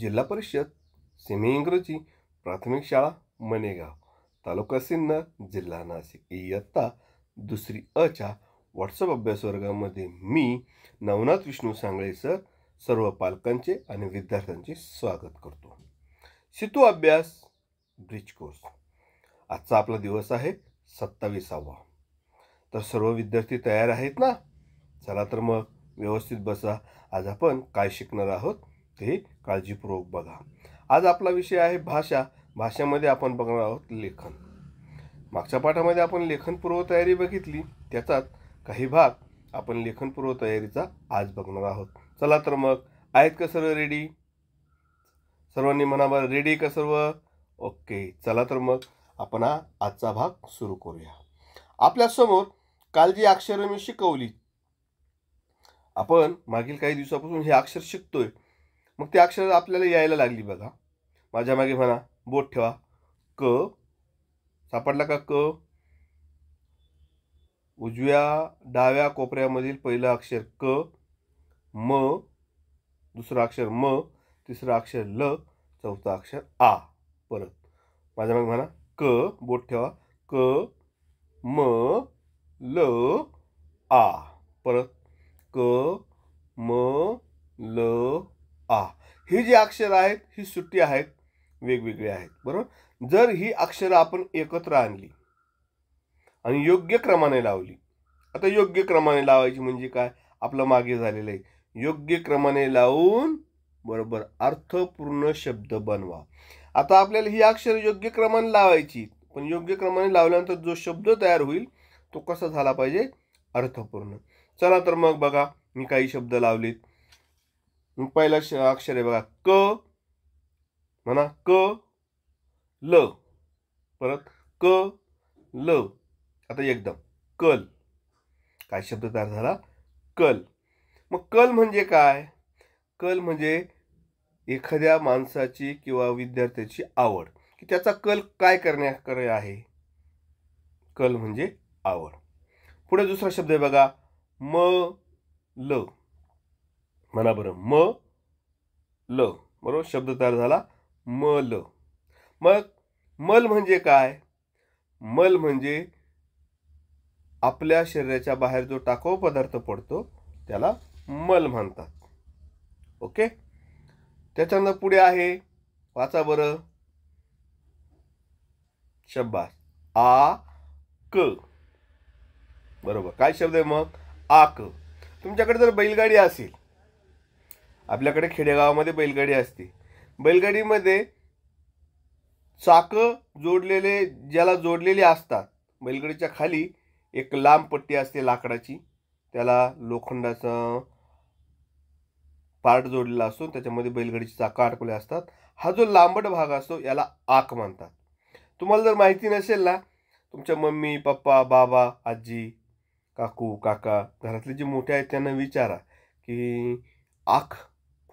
जिल्हा परिषद इंग्रजी प्राथमिक शाळा मनेगाव तालुका सिन्नर जिल्हा नाशिक इयत्ता दुसरी अच्या व्हॉट्सअप अभ्यास वर्गामध्ये मी नवनाथ विष्णू सांगळे सर सर्व पालकांचे आणि विद्यार्थ्यांचे स्वागत करतो सितू अभ्यास ब्रिज कोर्स आजचा आपला दिवस आहे सत्तावीसावा तर सर्व विद्यार्थी तयार आहेत ना चला तर मग व्यवस्थित बसा आज आपण काय शिकणार आहोत ते काळजीपूर्वक बघा आज आपला विषय आहे भाषा भाषेमध्ये आपण बघणार आहोत लेखन मागच्या पाठामध्ये आपण लेखनपूर्व तयारी बघितली त्याचा काही भाग आपण लेखनपूर्व तयारीचा आज बघणार आहोत चला तर मग आहेत का सर्व रेडी सर्वांनी म्हणा रेडी का सर्व ओके चला तर मग आपण हा आजचा भाग सुरू करूया आपल्यासमोर काल जी अक्षरं मी शिकवली आपण मागील काही दिवसापासून हे अक्षर शिकतोय मग ते अक्षर आपल्याला यायला लागली बघा माझ्या मागे म्हणा बोट ठेवा क सापडला का क उजव्या डाव्या कोपऱ्यामधील पहिलं अक्षर क म दुसरं अक्षर म तिसरं अक्षर ल चौथं अक्षर आ परत माझ्या मागे म्हणा क बोट ठेवा क म ल आ परत क म ल आ ही जी अक्षरं आहेत ही सुट्टी आहेत वेगवेगळी आहेत बरोबर जर ही अक्षरं आपण एकत्र आणली आणि योग्य क्रमाने लावली आता योग्य क्रमाने लावायची म्हणजे काय आपलं मागे झालेलं आहे योग्य क्रमाने लावून बरोबर अर्थपूर्ण शब्द बनवा आता आपल्याला ही अक्षर योग्य क्रमाने लावायची पण योग्य क्रमाने लावल्यानंतर जो शब्द तयार होईल तो कसा झाला पाहिजे अर्थपूर्ण चला तर मग बघा मी काही शब्द लावलेत मग पहिला अक्षर आहे बघा क म्हणा क ल परत क ल आता एकदम कल काय शब्द तयार झाला कल मग कल म्हणजे काय कल म्हणजे एखाद्या माणसाची किंवा विद्यार्थ्याची आवड की त्याचा कल काय करण्याकडे आहे कल म्हणजे आवड पुढे दुसरा शब्द आहे बघा म ल म्हणा बरं म ल बरोबर शब्द तयार झाला म ल मग मल म्हणजे काय मल म्हणजे आपल्या शरीराच्या बाहेर जो टाकाऊ पदार्थ पडतो त्याला मल म्हणतात ओके त्याच्यानंतर पुढे आहे वाचा बरं शब्दास आ क बरोबर काय शब्द आहे मग आक तुमच्याकडे जर बैलगाडी असेल आपल्याकडे खेडेगावामध्ये बैलगाडी असते बैलगाडीमध्ये चाकं जोडलेले ज्याला जोडलेले असतात बैलगाडीच्या खाली एक लांब पट्टी असते लाकडाची त्याला लोखंडाचं पार्ट जोडलेला असतो त्याच्यामध्ये बैलगाडीची चाकं अडकवले असतात हा जो लांबट भाग असतो याला आक म्हणतात तुम्हाला जर माहिती नसेल ना तुमच्या मम्मी पप्पा बाबा आजी काकू काका घरातले जे मोठे आहेत त्यांना विचारा की आख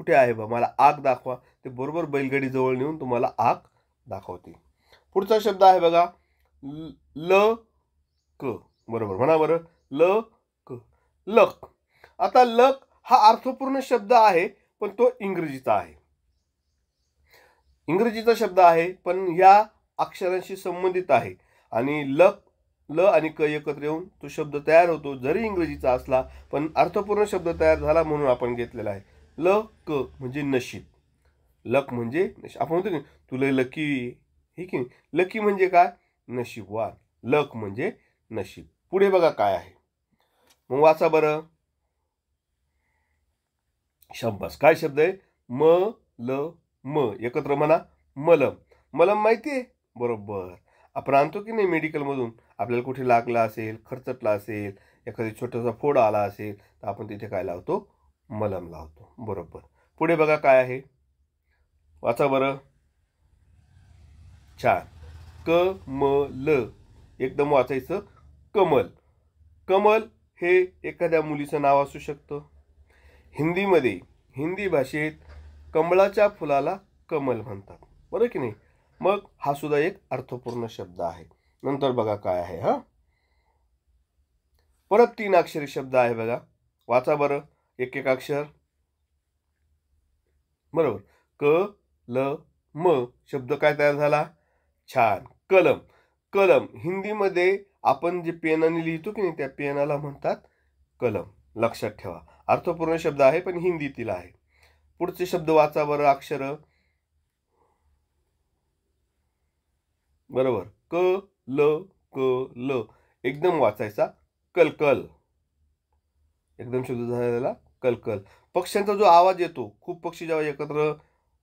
कुठे आहे बा मला आग दाखवा ते बरोबर बैलगाडी जवळ नेऊन तुम्हाला आग दाखवते पुढचा शब्द आहे बघा ल क बरोबर म्हणा बरं ल क लक आता लक हा अर्थपूर्ण शब्द आहे पण तो इंग्रजीचा आहे इंग्रजीचा शब्द आहे पण या अक्षरांशी संबंधित आहे आणि लक ल आणि क एकत्र येऊन तो शब्द तयार होतो जरी इंग्रजीचा असला पण अर्थपूर्ण शब्द तयार झाला म्हणून आपण घेतलेला आहे ल क म्हणजे नशीब लक म्हणजे आपण म्हणतो की तुला लकी हे की लकी म्हणजे काय नशीबवान लक म्हणजे नशीब पुढे बघा काय आहे मग वाचा बरं शब्बास काय शब्द आहे म ल म एकत्र म्हणा मलम मलम माहिती आहे बरोबर आपण आणतो की नाही मेडिकलमधून आपल्याला कुठे लागला असेल खरचटला असेल एखादी छोटासा फोड आला असेल तर आपण तिथे काय लावतो मलम लावतो बरोबर पुढे बघा काय आहे वाचा बरं छान क म ल एकदम वाचायचं कमल कमल हे एखाद्या मुलीचं नाव असू शकतं हिंदीमध्ये हिंदी भाषेत कमळाच्या फुलाला कमल म्हणतात बरं की नाही मग हा सुद्धा एक अर्थपूर्ण शब्द आहे नंतर बघा काय आहे हा परत तीन अक्षरी शब्द आहे बघा वाचा बरं एक एक अक्षर बरोबर क ल म शब्द काय तयार झाला छान कलम कलम हिंदीमध्ये आपण जे पेनाने लिहितो की नाही त्या पेनाला म्हणतात कलम लक्षात ठेवा अर्थपूर्ण शब्द आहे पण हिंदीतील आहे पुढचे शब्द वाचा बरं अक्षर बरोबर क ल क ल एकदम वाचायचा कलकल एकदम शब्द झालेला कलकल पक्ष्यांचा जो आवाज येतो खूप पक्षी जेव्हा एकत्र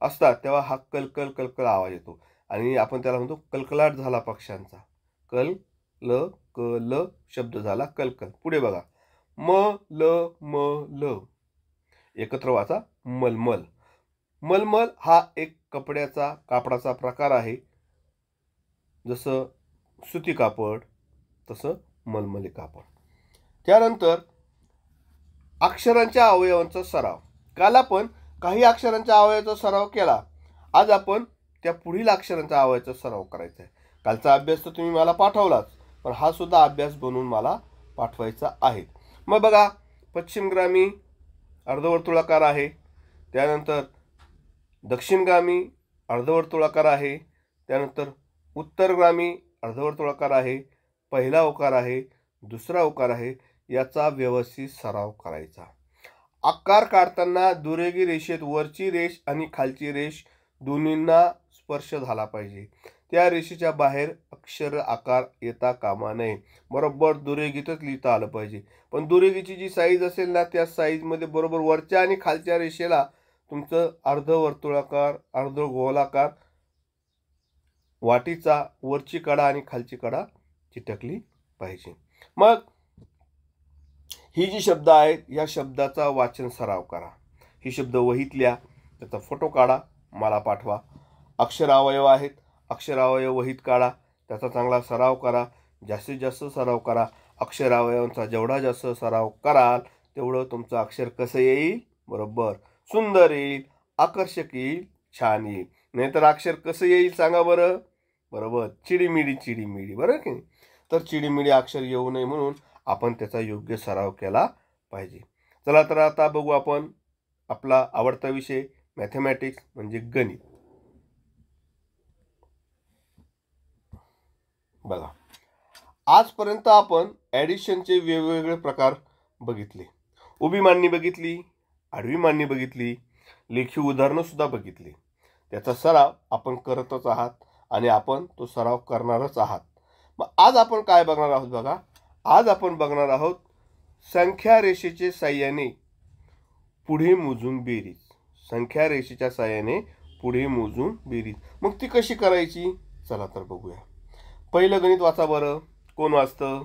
असतात तेव्हा हा कलकल कलकल आवाज येतो आणि आपण त्याला म्हणतो कलकलाट झाला पक्ष्यांचा कल ल क ल शब्द झाला कलकल पुढे बघा म ल म ल एकत्र वाचा मलमल मलमल हा एक कपड्याचा कापडाचा प्रकार आहे जसं सुती कापड तसं मलमली कापड त्यानंतर अक्षरांच्या अवयवांचा सराव काल आपण काही अक्षरांच्या अवयवाचा सराव केला आज आपण त्या पुढील अक्षरांचा अवयवाचा सराव करायचा आहे कालचा अभ्यास तर तुम्ही मला पाठवलाच पण हा सुद्धा अभ्यास बनवून मला पाठवायचा आहे मग बघा पश्चिमग्रामी अर्धवर्तुळाकार आहे त्यानंतर दक्षिणग्रामी अर्धवर्तुळाकार आहे त्यानंतर उत्तरग्रामी अर्धवर्तुळाकार आहे पहिला ओकार आहे दुसरा उकार आहे याचा व्यवस्थित सराव करायचा आकार काढताना दुरेगी रेषेत वरची रेष आणि खालची रेष दोन्हींना स्पर्श झाला पाहिजे त्या रेषेच्या बाहेर अक्षर आकार येता कामा नये बरोबर दुरेगीतच लिहिता आलं पाहिजे पण दुरेगीची जी साईज असेल ना त्या साईजमध्ये बरोबर वरच्या आणि खालच्या रेषेला तुमचं अर्धवर्तुळाकार अर्ध गोलाकार वाटीचा वरची कडा आणि खालची कडा चिटकली पाहिजे मग ही जी शब्द आहेत या शब्दाचा वाचन सराव करा ही शब्द वहीतल्या त्याचा फोटो काढा मला पाठवा अक्षरावयव आहेत अक्षरावयव वहीत काढा त्याचा चांगला सराव करा जास्तीत जास्त सराव करा अक्षरावयवांचा जेवढा जास्त सराव कराल तेवढं तुमचं अक्षर कसं येईल बरोबर सुंदर येईल आकर्षक येईल छान येईल नाहीतर अक्षर कसं येईल सांगा बरं बरोबर चिडीमिडी चिडीमिडी बरं की तर चिडीमिडी अक्षर येऊ नये म्हणून आपण त्याचा योग्य सराव केला पाहिजे चला तर आता बघू आपण आपला आवडता विषय मॅथमॅटिक्स म्हणजे गणित बघा आजपर्यंत आपण ॲडिशनचे वेगवेगळे प्रकार बघितले उभी मांडणी बघितली आडवी मांडणी बघितली लेखी उदाहरणंसुद्धा बघितली त्याचा सराव आपण करतच आहात आणि आपण तो सराव करणारच आहात मग आज आपण काय बघणार आहोत बघा आज आपण बघणार आहोत संख्या रेषेचे साह्याने पुढे मोजून बेरीज संख्या रेषेच्या साह्याने पुढे मोजून बेरीज मग ती कशी करायची चला तर बघूया पहिलं गणित वाचा बरं कोण वाचतं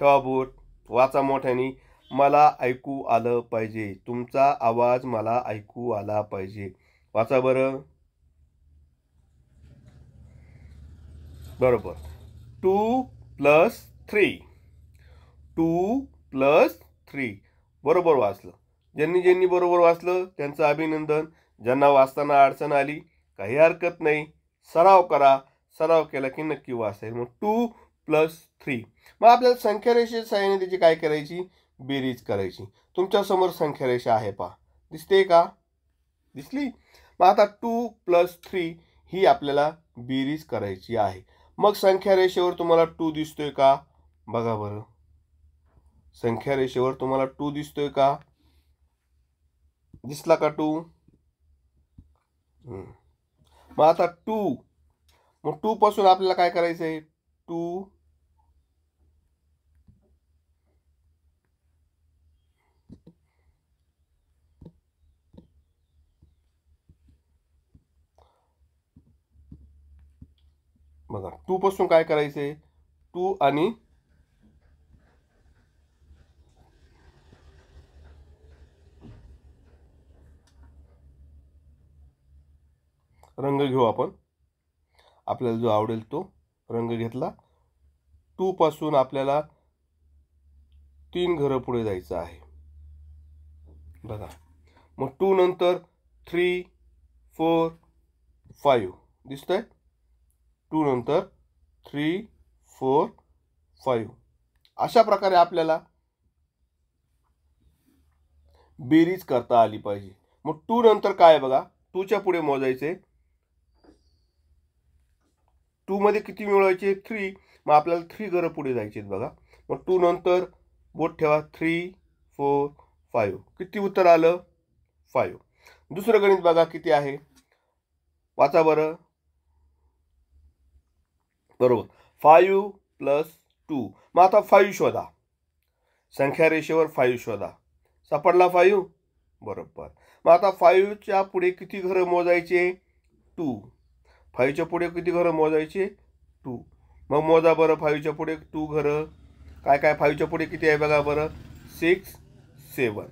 ठेवा बोट वाचा मोठ्याने मला ऐकू आलं पाहिजे तुमचा आवाज मला ऐकू आला पाहिजे वाचा बरं बरोबर two plus three two plus three बरोबर वाचलं ज्यांनी ज्यांनी बरोबर वाचलं त्यांचं अभिनंदन ज्यांना वाचताना अडचण आली काही हरकत नाही सराव करा सराव केला की नक्की वाचता मग टू प्लस थ्री मग आपल्याला संख्यारेषे साह्याने त्याची काय करायची बेरीज करायची तुमच्यासमोर संख्यारेषा आहे पा दिसते का दिसली मग आता टू प्लस थ्री ही आपल्याला बेरीज करायची आहे मग संख्यारेषेवर तुम्हाला टू दिसतोय का बघा बरं संख्या रेषेवर तुम्हाला टू दिसतोय का दिसला का टू मग आता टू मग टू पासून आपल्याला काय करायचं आहे टू बघा टू पासून काय करायचंय टू आणि रंग घेऊ आपण आपल्याला जो आवडेल तो रंग घेतला टूपासून आपल्याला तीन घरं पुढे जायचं आहे बघा मग टू नंतर थ्री फोर फाईव्ह दिसत आहे टू नंतर थ्री फोर फाईव्ह अशा प्रकारे आपल्याला बेरीज करता आली पाहिजे मग टू नंतर काय बघा टूच्या पुढे मोजायचे टूमध्ये किती मिळवायचे थ्री मग आपल्याला थ्री घरं पुढे जायचे बघा मग टू नंतर बोट ठेवा थ्री फोर फाईव्ह किती उत्तर आलं फाईव्ह दुसरं गणित बघा किती आहे वाचा बरं बरोबर फाईव्ह प्लस टू मग आता फाईव्ह शोधा संख्या रेषेवर फाईव्ह शोधा सापडला फाईव्ह बरोबर मग आता फाईव्हच्या पुढे किती घरं मोजायचे टू फाईव्हच्या पुढे किती घरं मोजायची टू मग मोजा बरं फाईव्हच्या पुढे टू घरं काय काय फाईव्हच्या पुढे किती आहे बघा बरं सिक्स सेवन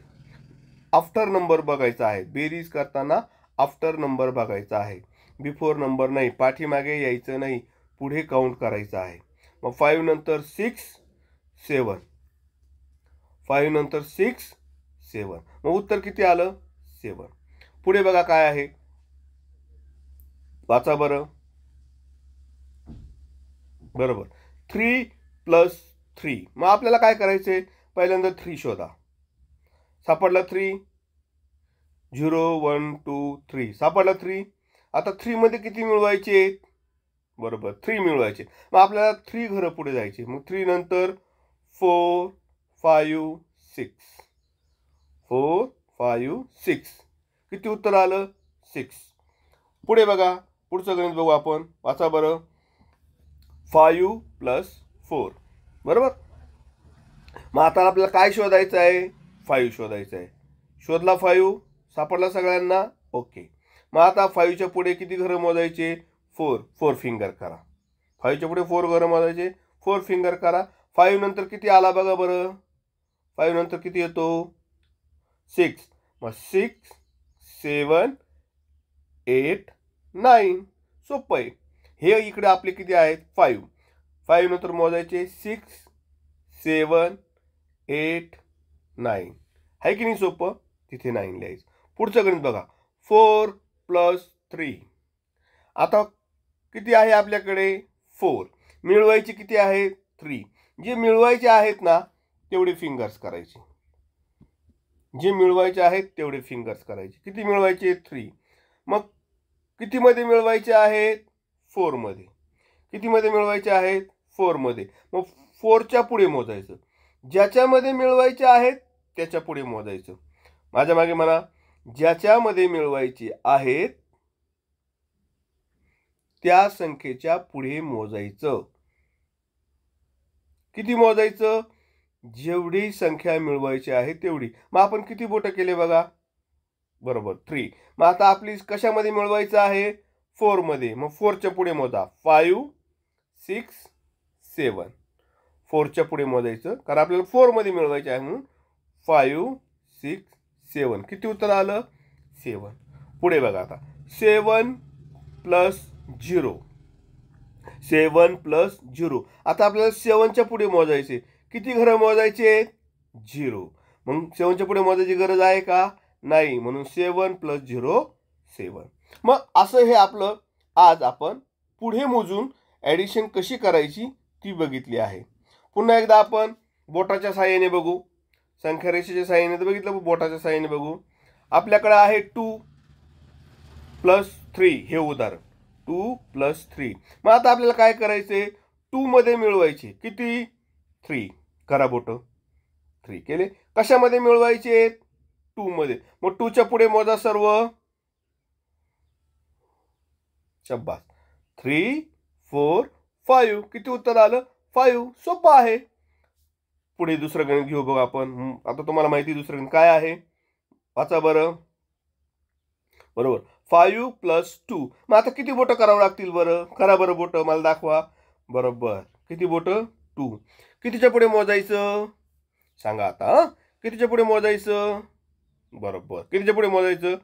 आफ्टर नंबर बघायचा आहे बेरीज करताना आफ्टर नंबर बघायचा आहे बिफोर नंबर नाही पाठीमागे यायचं नाही पुढे काउंट करायचं आहे मग फाईव्ह नंतर सिक्स सेवन फाईव्ह नंतर सिक्स सेवन मग उत्तर किती आलं सेवन पुढे बघा काय आहे वाचा बरं बरोबर थ्री प्लस थ्री मग आपल्याला काय करायचं आहे पहिल्यांदा थ्री शोधा सापडला three zero one two three सापडला थ्री आता थ्रीमध्ये किती मिळवायचे बरोबर थ्री मिळवायचे मग आपल्याला थ्री घरं पुढे जायचे मग थ्री नंतर four five six four five six किती उत्तर आलं सिक्स पुढे बघा पुढचं गणित बघू आपण वाचा बरं फायू प्लस फोर बरोबर मग आता आपल्याला काय शोधायचं आहे फायू शोधायचं आहे शोधला फायू सापडला सगळ्यांना ओके मग आता फायूच्या पुढे किती घरं मोजायचे फोर फोर फिंगर करा फाईव्हच्या पुढे फोर घरं मोजायचे फोर फिंगर करा फाईव्ह नंतर किती आला बघा बरं फाईव्ह नंतर किती येतो सिक्स मग सिक्स सेवन एट नाईन सोपं आहे हे इकडे आपले किती आहेत फाईव्ह फाईव्ह नंतर मोजायचे सिक्स सेवन एट नाईन आहे की नाही सोपं तिथे नाईन लिहायचं पुढचं गणित बघा फोर प्लस थ्री आता किती आहे आपल्याकडे फोर मिळवायचे किती आहे थ्री जे मिळवायचे आहेत ना तेवढे फिंगर्स करायचे जे मिळवायचे आहेत तेवढे फिंगर्स करायचे किती मिळवायचे थ्री मग कितीमध्ये मिळवायचे आहेत फोरमध्ये कितीमध्ये मिळवायचे आहेत फोरमध्ये मग फोरच्या पुढे मोजायचं ज्याच्यामध्ये मिळवायचे आहेत त्याच्या पुढे मोजायचं माझ्या मागे म्हणा ज्याच्यामध्ये मिळवायचे आहेत त्या संख्येच्या पुढे मोजायचं किती मोजायचं जेवढी संख्या मिळवायची आहे तेवढी मग आपण किती बोट केले बघा बरोबर थ्री मग आता आपली कशामध्ये मिळवायचं आहे फोरमध्ये मग फोरच्या पुढे मोजा फायू सिक्स सेवन फोरच्या पुढे मोजायचं कारण आपल्याला फोरमध्ये मिळवायचं आहे म्हणून फायू सिक्स सेवन किती उत्तर आलं सेवन पुढे बघा आता seven plus zero seven plus zero आता आपल्याला सेवनच्या पुढे मोजायचे किती घरं मोजायचे झिरो मग सेवनच्या पुढे मोजायची गरज आहे का नाही म्हणून सेवन प्लस झिरो सेवन मग असं हे आपलं आज आपण पुढे मोजून ॲडिशन कशी करायची ती बघितली आहे पुन्हा एकदा आपण बोटाच्या साह्याने बघू संख्यारेषेच्या साह्याने तर बघितलं बोटाच्या साह्याने बघू आपल्याकडे आहे टू प्लस थ्री हे उदाहरण टू प्लस थ्री मग आता आपल्याला काय करायचं आहे टूमध्ये मिळवायचे किती थ्री करा बोटं थ्री केले कशामध्ये मिळवायचे टू मध्ये मग टूच्या पुढे मोजा सर्व शब्बास थ्री फोर फाईव्ह किती उत्तर आलं फाईव्ह सोपं आहे पुढे दुसरं गणित घेऊ बघा आपण आता तुम्हाला माहिती दुसरं गणित काय आहे वाचा बरं बरोबर फाईव्ह प्लस टू मग आता किती बोटं करावं लागतील बरं करा बरं बोटं मला दाखवा बरोबर किती बोटं टू कितीच्या पुढे मोजायचं सांगा आता कितीच्या पुढे मोजायचं बरोबर कितीच्या पुढे मोजायचं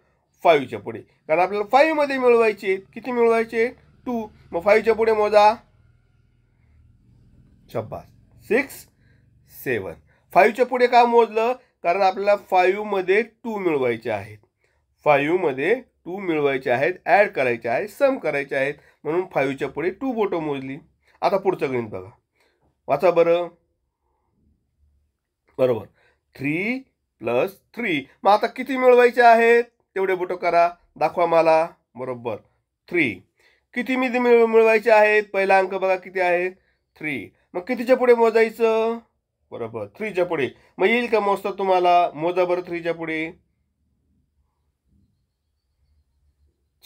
फाईव्हच्या पुढे कारण आपल्याला फाईव्हमध्ये मिळवायचे किती मिळवायचे टू मग फाईव्हच्या पुढे मोजा शब्बास सिक्स सेवन फाईव्हच्या पुढे का मोजलं कारण आपल्याला फाईव्हमध्ये टू मिळवायचे आहेत मध्ये टू मिळवायचे आहेत ॲड करायचे आहेत सम करायचे आहेत म्हणून फाईव्हच्या पुढे टू बोटं मोजली आता पुढचं गणित बघा वाचा बरं बरोबर थ्री प्लस थ्री मग आता किती मिळवायचे आहेत तेवढे बोटं करा दाखवा मला बरोबर थ्री किती मी मिळ मिळवायचे आहेत पहिला अंक बघा किती आहे थ्री मग कितीच्या पुढे मोजायचं बरोबर थ्रीच्या पुढे मग येईल का मोजता तुम्हाला मोजा बरं थ्रीच्या पुढे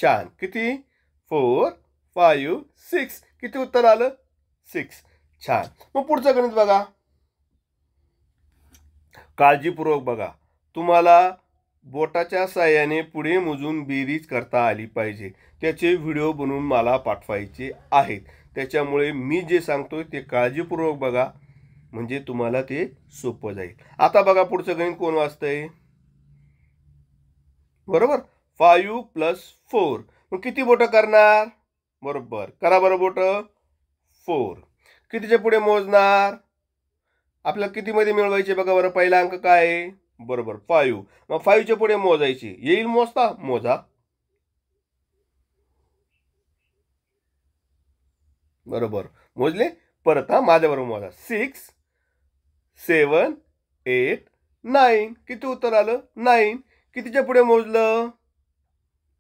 छान किती फोर फाईव्ह सिक्स किती उत्तर आलं सिक्स छान मग पुढचं गणित बघा काळजीपूर्वक बघा तुम्हाला बोटाच्या साह्याने पुढे मोजून बेरीज करता आली पाहिजे त्याचे व्हिडिओ बनवून मला पाठवायचे आहेत त्याच्यामुळे मी जे सांगतोय ते काळजीपूर्वक बघा म्हणजे तुम्हाला ते सोपं जाईल आता बघा पुढचं गणित कोण वाचतंय बरोबर फायू प्लस फोर मग किती बोटं करणार बरोबर करा बरं बोटं फोर कितीच्या पुढे मोजणार आपल्याला कितीमध्ये मिळवायचे बघा बरं पहिला अंक काय आहे बरोबर फाईव्ह मग फाईव्हच्या पुढे मोजायची येईल मोजता मोजा बरोबर मोजले परत हा माझ्याबरोबर मोजा सिक्स सेवन एट नाईन किती उत्तर आलं नाईन कितीच्या पुढे मोजलं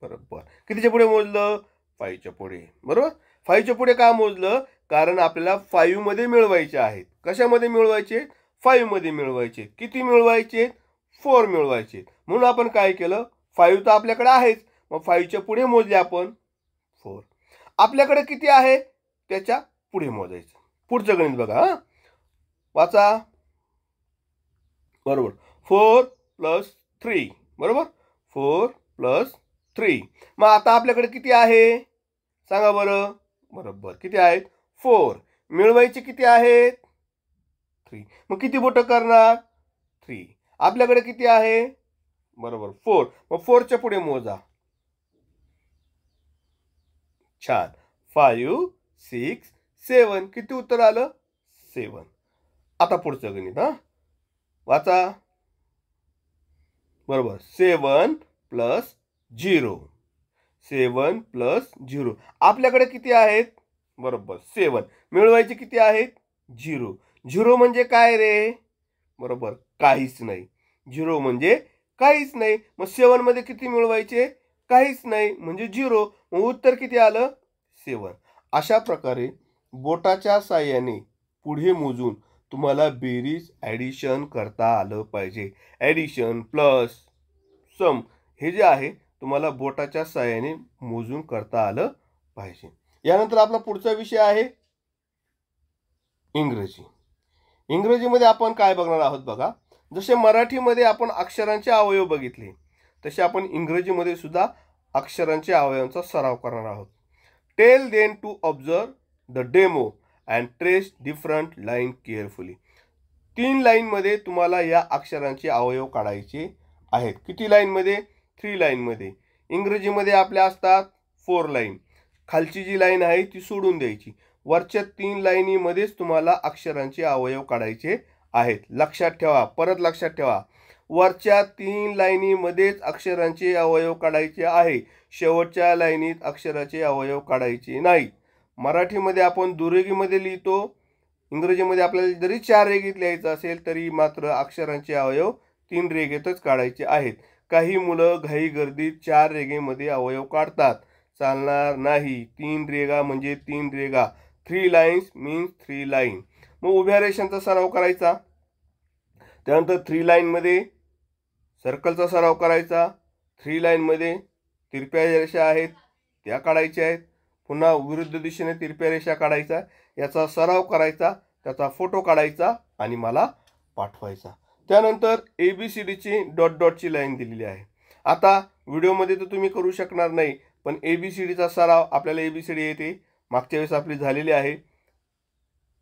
बरोबर कितीच्या पुढे मोजलं फाईव्हच्या पुढे बरोबर फाईव्हच्या पुढे का मोजलं कारण आपल्याला फाईव्हमध्ये मिळवायचे आहेत कशामध्ये मिळवायचे फाईव्हमध्ये मिळवायचे किती मिळवायचे फोर मिळवायचे म्हणून आपण काय केलं फाईव्ह तर आपल्याकडे आहेच मग फाईव्हच्या पुढे मोजले आपण फोर आपल्याकडे किती आहे त्याच्या पुढे मोजायचं पुढचं गणित बघा हां वाचा बरोबर four plus three four four plus थ्री मग आता आपल्याकडे किती आहे सांगा बरं बरोबर किती आहेत फोर मिळवायचे किती आहेत थ्री मग किती बोट करणार थ्री आपल्याकडे किती आहे बरोबर फोर मग फोरच्या पुढे मोजा छान फाईव्ह सिक्स सेवन किती उत्तर आलं सेवन आता पुढचं गणित हां वाचा बरोबर seven plus zero seven plus zero आपल्याकडे किती आहेत बरोबर सेवन मिळवायचे किती आहेत झिरो झिरो म्हणजे काय रे बरोबर काहीच नाही झिरो म्हणजे काहीच नाही मग सेवनमध्ये किती मिळवायचे काहीच नाही म्हणजे झिरो मग उत्तर किती आलं सेवन अशा प्रकारे बोटाच्या साह्याने पुढे मोजून तुम्हाला बेरीज ॲडिशन करता आलं पाहिजे ॲडिशन प्लस सम हे जे आहे तुम्हाला बोटाच्या साह्याने मोजून करता आलं पाहिजे यानंतर आपला पुढचा विषय आहे इंग्रजी इंग्रजीमध्ये आपण काय बघणार आहोत बघा जसे मराठीमध्ये आपण अक्षरांचे अवयव बघितले तसे आपण इंग्रजीमध्ये सुद्धा अक्षरांचे अवयवांचा सराव करणार आहोत tell then to observe the demo and trace different line carefully तीन लाईनमध्ये तुम्हाला या अक्षरांचे अवयव काढायचे आहेत किती लाईनमध्ये थ्री लाईनमध्ये इंग्रजीमध्ये आपल्या असतात फोर लाईन खालची जी लाईन आहे ती सोडून द्यायची वरच्या तीन लाईनीमध्येच तुम्हाला अक्षरांचे अवयव काढायचे आहेत लक्षात ठेवा परत लक्षात ठेवा वरच्या तीन लाईनीमध्येच अक्षरांचे अवयव काढायचे आहे शेवटच्या लाईनीत अक्षराचे अवयव काढायचे नाही मराठीमध्ये आपण दुरेगीमध्ये लिहितो इंग्रजीमध्ये आपल्याला जरी चार रेगीत लिहायचं असेल तरी मात्र अक्षरांचे अवयव तीन रेगेतच काढायचे आहेत काही मुलं घाई गर्दीत चार रेगेमध्ये अवयव काढतात चालणार नाही तीन रेगा म्हणजे तीन रेगा three lines means three line मग उभ्या रेषांचा सराव करायचा त्यानंतर थ्री लाईनमध्ये सर्कलचा सराव करायचा थ्री लाईनमध्ये तिरप्या रेषा आहेत त्या काढायच्या आहेत पुन्हा विरुद्ध दिशेने तिरप्या रेषा काढायचा याचा सराव करायचा त्याचा फोटो काढायचा आणि मला पाठवायचा त्यानंतर ए बी सी डीची डॉट डॉटची लाईन दिलेली आहे आता व्हिडिओमध्ये तर तुम्ही करू शकणार नाही पण ए बी सी डीचा सराव आपल्याला ए बी सी डी येते मागच्या वेळेस आपली झालेली आहे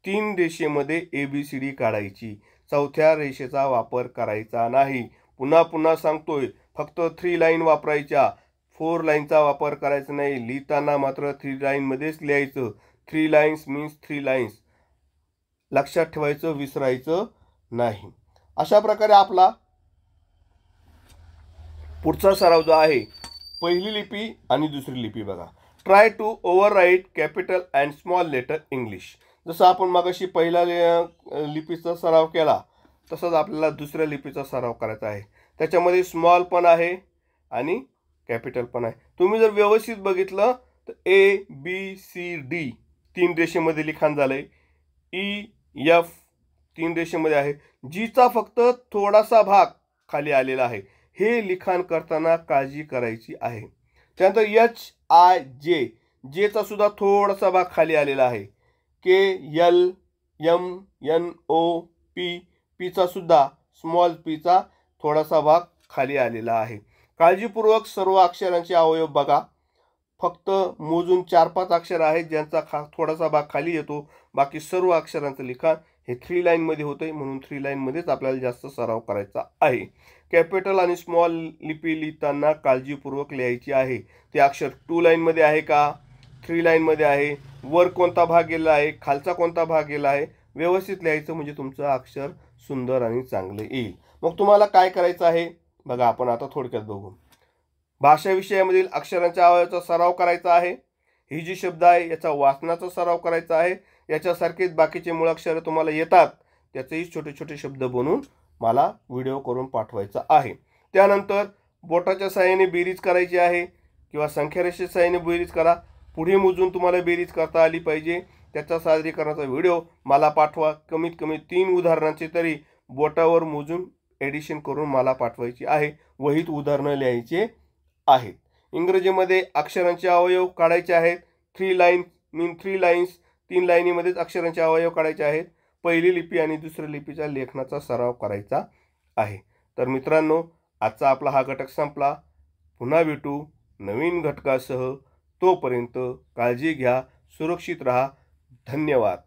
तीन रेषेमध्ये ए बी सी डी काढायची चौथ्या रेषेचा वापर करायचा नाही पुन्हा पुन्हा सांगतोय फक्त थ्री लाईन वापरायच्या फोर लाईनचा वापर करायचा नाही लिहिताना मात्र थ्री लाईनमध्येच लिहायचं three lines means three lines लक्षात ठेवायचं विसरायचं नाही अशा प्रकारे आपला पुढचा सराव जो आहे पहिली लिपी आणि दुसरी लिपी बघा try to overwrite capital and small letter English जसं आपण मागाशी पहिला लिपीचा सराव केला तसंच आपल्याला दुसऱ्या लिपीचा सराव करायचा आहे त्याच्यामध्ये स्मॉल पण आहे आणि कॅपिटल पण आहे तुम्ही जर व्यवस्थित बघितलं तर ए बी सी डी तीन रेषेमध्ये लिखाण झालं आहे e, ई एफ तीन रेषेमध्ये आहे जीचा फक्त थोडासा भाग खाली आलेला आहे हे लिखाण करताना काळजी करायची आहे त्यानंतर एच आय जे जेचा सुद्धा थोडासा भाग खाली आलेला आहे K L M N O P पीचा सुद्धा स्मॉल पीचा थोडासा भाग खाली आलेला आहे काळजीपूर्वक सर्व अक्षरांचे अवयव बघा फक्त मोजून चार पाच अक्षर आहेत ज्यांचा खा थोडासा भाग खाली येतो बाकी सर्व अक्षरांचं लिखाण हे थ्री लाईनमध्ये होतं आहे म्हणून थ्री लाईनमध्येच आपल्याला जास्त सराव करायचा आहे कॅपिटल आणि स्मॉल लिपी लिहिताना काळजीपूर्वक लिहायची आहे ते अक्षर टू लाईनमध्ये आहे का थ्री लाईनमध्ये आहे वर कोणता भाग गेला आहे खालचा कोणता भाग गेला आहे व्यवस्थित लिहायचं म्हणजे तुमचं अक्षर सुंदर आणि चांगलं येईल मग तुम्हाला काय करायचं आहे बघा आपण आता थोडक्यात बघू भाषा विषयामधील अक्षरांच्या आवाजाचा सराव करायचा आहे ही जी शब्द आहे याचा वाचनाचा सराव करायचा आहे याच्यासारखेच बाकीचे मूळ अक्षरं तुम्हाला येतात त्याचेही छोटे छोटे शब्द बनवून मला व्हिडिओ करून पाठवायचा आहे त्यानंतर बोटाच्या सहाय्याने बेरीज करायची आहे किंवा संख्यारेषे सहाय्याने बेरीज करा पुढे मोजून तुम्हाला बेरीज करता आली पाहिजे त्याचा सादरीकरणाचा व्हिडिओ मला पाठवा कमीत कमी तीन उदाहरणांचे तरी बोटावर मोजून एडिशन करून मला पाठवायची आहे वहीत उदाहरणं लिहायचे आहेत इंग्रजीमध्ये अक्षरांचे अवयव काढायचे आहेत three line mean three lines तीन लाईनीमध्येच अक्षरांचे अवयव काढायचे आहेत पहिली लिपी आणि दुसऱ्या लिपीच्या लेखनाचा सराव करायचा आहे तर मित्रांनो आजचा आपला हा घटक संपला पुन्हा भेटू नवीन घटकासह तोपर्यंत काळजी घ्या सुरक्षित रहा धन्यवाद